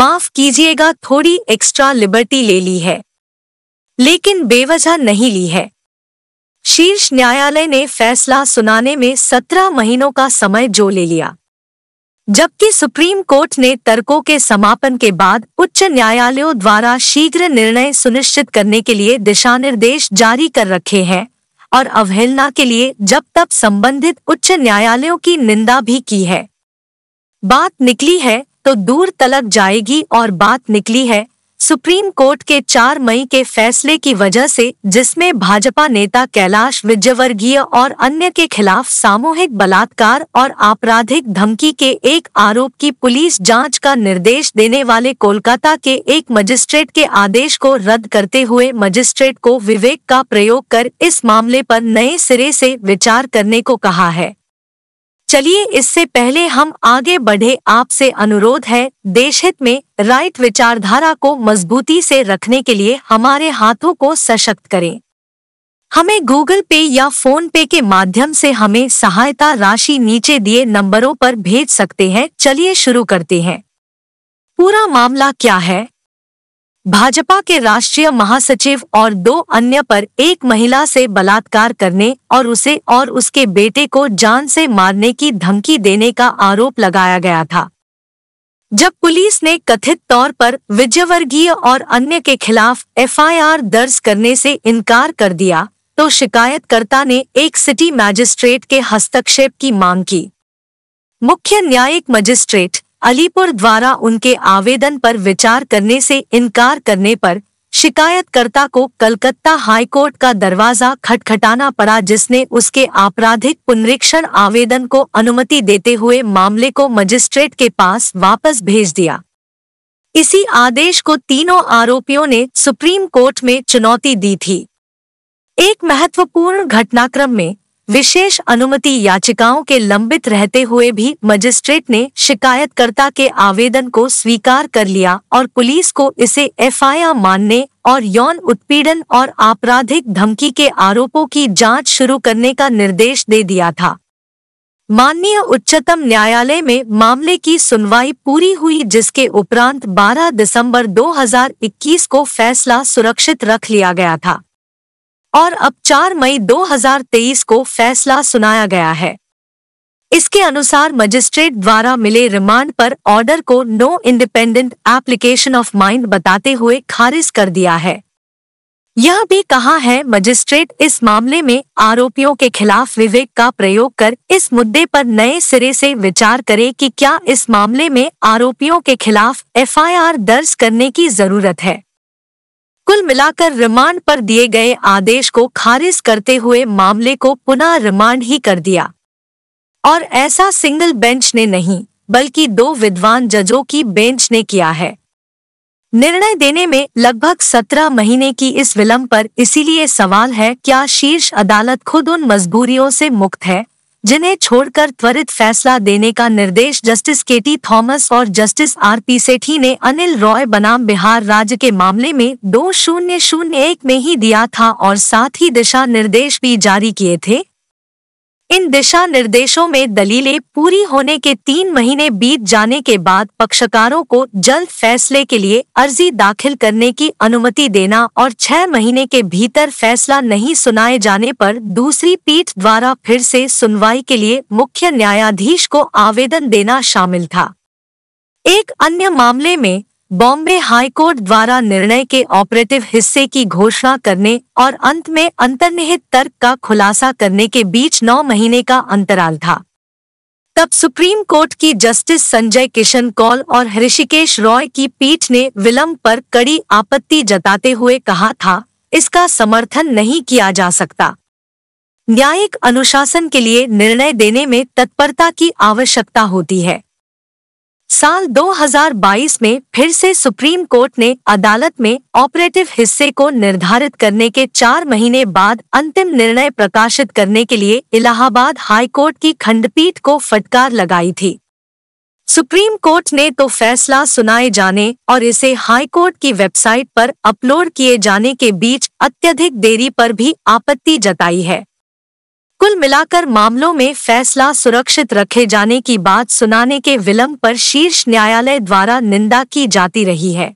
माफ कीजिएगा थोड़ी एक्स्ट्रा लिबर्टी ले ली है लेकिन बेवजह नहीं ली है शीर्ष न्यायालय ने फैसला सुनाने में सत्रह महीनों का समय जो ले लिया जबकि सुप्रीम कोर्ट ने तर्कों के समापन के बाद उच्च न्यायालयों द्वारा शीघ्र निर्णय सुनिश्चित करने के लिए दिशा निर्देश जारी कर रखे हैं और अवहेलना के लिए जब तब संबंधित उच्च न्यायालयों की निंदा भी की है बात निकली है तो दूर तलक जाएगी और बात निकली है सुप्रीम कोर्ट के 4 मई के फैसले की वजह से जिसमें भाजपा नेता कैलाश विजयवर्गीय और अन्य के खिलाफ सामूहिक बलात्कार और आपराधिक धमकी के एक आरोप की पुलिस जांच का निर्देश देने वाले कोलकाता के एक मजिस्ट्रेट के आदेश को रद्द करते हुए मजिस्ट्रेट को विवेक का प्रयोग कर इस मामले पर नए सिरे से विचार करने को कहा है चलिए इससे पहले हम आगे बढ़े आपसे अनुरोध है देशहित में राइट विचारधारा को मजबूती से रखने के लिए हमारे हाथों को सशक्त करें हमें गूगल पे या फोन पे के माध्यम से हमें सहायता राशि नीचे दिए नंबरों पर भेज सकते हैं चलिए शुरू करते हैं पूरा मामला क्या है भाजपा के राष्ट्रीय महासचिव और दो अन्य पर एक महिला से बलात्कार करने और उसे और उसके बेटे को जान से मारने की धमकी देने का आरोप लगाया गया था जब पुलिस ने कथित तौर पर विजयवर्गीय और अन्य के खिलाफ एफआईआर दर्ज करने से इनकार कर दिया तो शिकायतकर्ता ने एक सिटी मैजिस्ट्रेट के हस्तक्षेप की मांग की मुख्य न्यायिक मजिस्ट्रेट अलीपुर द्वारा उनके आवेदन पर विचार करने से इनकार करने पर शिकायतकर्ता को कलकत्ता हाईकोर्ट का दरवाजा खटखटाना पड़ा जिसने उसके आपराधिक पुनरीक्षण आवेदन को अनुमति देते हुए मामले को मजिस्ट्रेट के पास वापस भेज दिया इसी आदेश को तीनों आरोपियों ने सुप्रीम कोर्ट में चुनौती दी थी एक महत्वपूर्ण घटनाक्रम में विशेष अनुमति याचिकाओं के लंबित रहते हुए भी मजिस्ट्रेट ने शिकायतकर्ता के आवेदन को स्वीकार कर लिया और पुलिस को इसे एफआईआर मानने और यौन उत्पीड़न और आपराधिक धमकी के आरोपों की जांच शुरू करने का निर्देश दे दिया था माननीय उच्चतम न्यायालय में मामले की सुनवाई पूरी हुई जिसके उपरांत 12 दिसंबर 2021 को फैसला सुरक्षित रख लिया गया था और अब 4 मई 2023 को फैसला सुनाया गया है इसके अनुसार मजिस्ट्रेट द्वारा मिले रिमांड पर ऑर्डर को no independent application of mind बताते हुए खारिज कर दिया है यह भी कहा है मजिस्ट्रेट इस मामले में आरोपियों के खिलाफ विवेक का प्रयोग कर इस मुद्दे पर नए सिरे से विचार करे कि क्या इस मामले में आरोपियों के खिलाफ एफआईआर दर्ज करने की जरूरत है कुल मिलाकर रिमांड पर दिए गए आदेश को खारिज करते हुए मामले को पुनः रिमांड ही कर दिया और ऐसा सिंगल बेंच ने नहीं बल्कि दो विद्वान जजों की बेंच ने किया है निर्णय देने में लगभग सत्रह महीने की इस विलंब पर इसीलिए सवाल है क्या शीर्ष अदालत खुद उन मजबूरियों से मुक्त है जिन्हें छोड़कर त्वरित फैसला देने का निर्देश जस्टिस केटी थॉमस और जस्टिस आर पी सेठी ने अनिल रॉय बनाम बिहार राज्य के मामले में दो शून्य शून्य एक में ही दिया था और साथ ही दिशा निर्देश भी जारी किए थे इन दिशा निर्देशों में दलीलें पूरी होने के तीन महीने बीत जाने के बाद पक्षकारों को जल्द फैसले के लिए अर्जी दाखिल करने की अनुमति देना और छह महीने के भीतर फैसला नहीं सुनाए जाने पर दूसरी पीठ द्वारा फिर से सुनवाई के लिए मुख्य न्यायाधीश को आवेदन देना शामिल था एक अन्य मामले में बॉम्बे हाईकोर्ट द्वारा निर्णय के ऑपरेटिव हिस्से की घोषणा करने और अंत में अंतर्निहित तर्क का खुलासा करने के बीच नौ महीने का अंतराल था तब सुप्रीम कोर्ट की जस्टिस संजय किशन कौल और ऋषिकेश रॉय की पीठ ने विलंब पर कड़ी आपत्ति जताते हुए कहा था इसका समर्थन नहीं किया जा सकता न्यायिक अनुशासन के लिए निर्णय देने में तत्परता की आवश्यकता होती है साल 2022 में फिर से सुप्रीम कोर्ट ने अदालत में ऑपरेटिव हिस्से को निर्धारित करने के चार महीने बाद अंतिम निर्णय प्रकाशित करने के लिए इलाहाबाद हाई कोर्ट की खंडपीठ को फटकार लगाई थी सुप्रीम कोर्ट ने तो फैसला सुनाए जाने और इसे हाई कोर्ट की वेबसाइट पर अपलोड किए जाने के बीच अत्यधिक देरी पर भी आपत्ति जताई है कुल मिलाकर मामलों में फैसला सुरक्षित रखे जाने की बात सुनाने के विलंब पर शीर्ष न्यायालय द्वारा निंदा की जाती रही है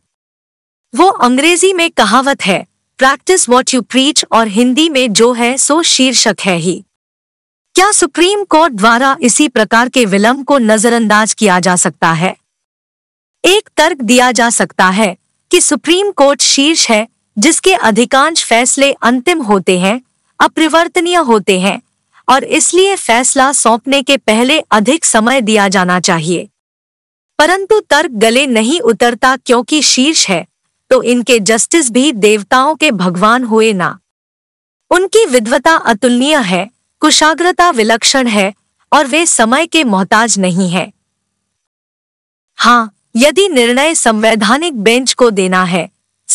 वो अंग्रेजी में कहावत है प्रैक्टिस वॉट यू प्रीच और हिंदी में जो है सो शीर्षक है ही क्या सुप्रीम कोर्ट द्वारा इसी प्रकार के विलंब को नजरअंदाज किया जा सकता है एक तर्क दिया जा सकता है कि सुप्रीम कोर्ट शीर्ष है जिसके अधिकांश फैसले अंतिम होते हैं अप्रिवर्तनीय होते हैं और इसलिए फैसला सौंपने के पहले अधिक समय दिया जाना चाहिए परंतु तर्क गले नहीं उतरता क्योंकि शीर्ष है तो इनके जस्टिस भी देवताओं के भगवान हुए ना उनकी विद्वता अतुलनीय है कुशाग्रता विलक्षण है और वे समय के मोहताज नहीं है हाँ यदि निर्णय संवैधानिक बेंच को देना है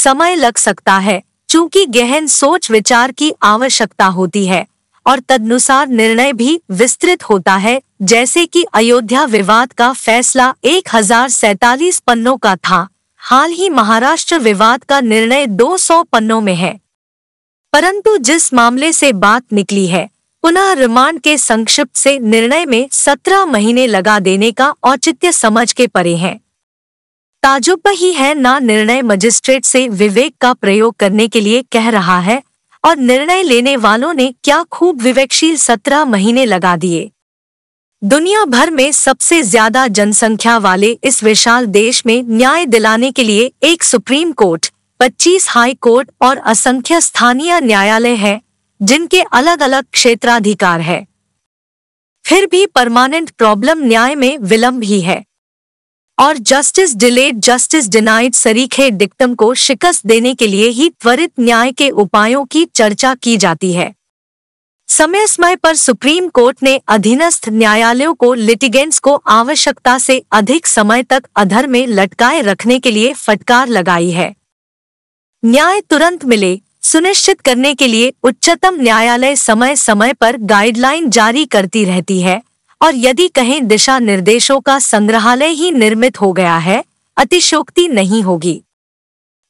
समय लग सकता है चूंकि गहन सोच विचार की आवश्यकता होती है और तदनुसार निर्णय भी विस्तृत होता है जैसे कि अयोध्या विवाद का फैसला एक पन्नों का था हाल ही महाराष्ट्र विवाद का निर्णय 200 पन्नों में है परंतु जिस मामले से बात निकली है पुनः रिमांड के संक्षिप्त से निर्णय में 17 महीने लगा देने का औचित्य समझ के परे है ताजुब ही है ना निर्णय मजिस्ट्रेट से विवेक का प्रयोग करने के लिए कह रहा है और निर्णय लेने वालों ने क्या खूब विवेकशील सत्रह महीने लगा दिए दुनिया भर में सबसे ज्यादा जनसंख्या वाले इस विशाल देश में न्याय दिलाने के लिए एक सुप्रीम कोर्ट 25 हाई कोर्ट और असंख्य स्थानीय न्यायालय हैं जिनके अलग अलग क्षेत्राधिकार है फिर भी परमानेंट प्रॉब्लम न्याय में विलंब ही है और जस्टिस डिलेड जस्टिस डिनाइड सरीखे डिक्टम को शिकस्त देने के लिए ही त्वरित न्याय के उपायों की चर्चा की जाती है समय समय पर सुप्रीम कोर्ट ने अधीनस्थ न्यायालयों को लिटिगेंट्स को आवश्यकता से अधिक समय तक अधर में लटकाए रखने के लिए फटकार लगाई है न्याय तुरंत मिले सुनिश्चित करने के लिए उच्चतम न्यायालय समय समय पर गाइडलाइन जारी करती रहती है और यदि कहें दिशा निर्देशों का संग्रहालय ही निर्मित हो गया है अतिशोक्ति नहीं होगी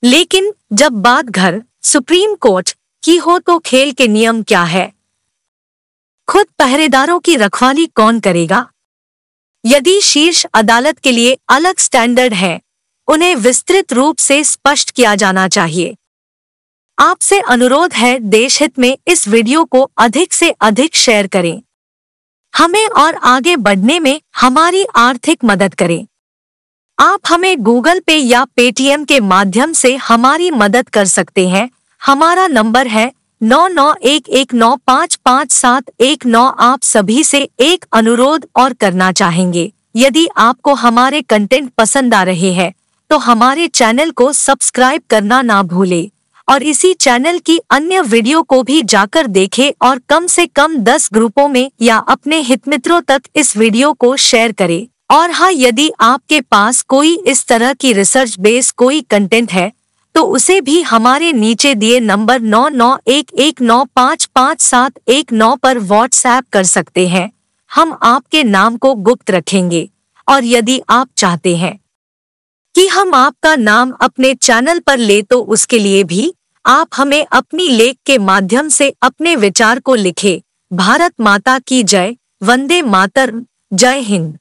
लेकिन जब बात घर सुप्रीम कोर्ट की हो तो खेल के नियम क्या है खुद पहरेदारों की रखवाली कौन करेगा यदि शीर्ष अदालत के लिए अलग स्टैंडर्ड है उन्हें विस्तृत रूप से स्पष्ट किया जाना चाहिए आपसे अनुरोध है देश हित में इस वीडियो को अधिक से अधिक शेयर करें हमें और आगे बढ़ने में हमारी आर्थिक मदद करें आप हमें गूगल पे या पेटीएम के माध्यम से हमारी मदद कर सकते हैं हमारा नंबर है नौ नौ एक एक नौ पाँच पाँच सात एक नौ आप सभी से एक अनुरोध और करना चाहेंगे यदि आपको हमारे कंटेंट पसंद आ रहे हैं तो हमारे चैनल को सब्सक्राइब करना ना भूलें और इसी चैनल की अन्य वीडियो को भी जाकर देखें और कम से कम 10 ग्रुपों में या अपने हितमित्रों तक इस वीडियो को शेयर करें और हाँ यदि आपके पास कोई इस तरह की रिसर्च बेस कोई कंटेंट है तो उसे भी हमारे नीचे दिए नंबर नौ नौ एक एक नौ पाँच पाँच सात एक नौ पर व्हाट्सएप कर सकते हैं हम आपके नाम को गुप्त रखेंगे और यदि आप चाहते हैं कि हम आपका नाम अपने चैनल पर ले तो उसके लिए भी आप हमें अपनी लेख के माध्यम से अपने विचार को लिखे भारत माता की जय वंदे मातर जय हिंद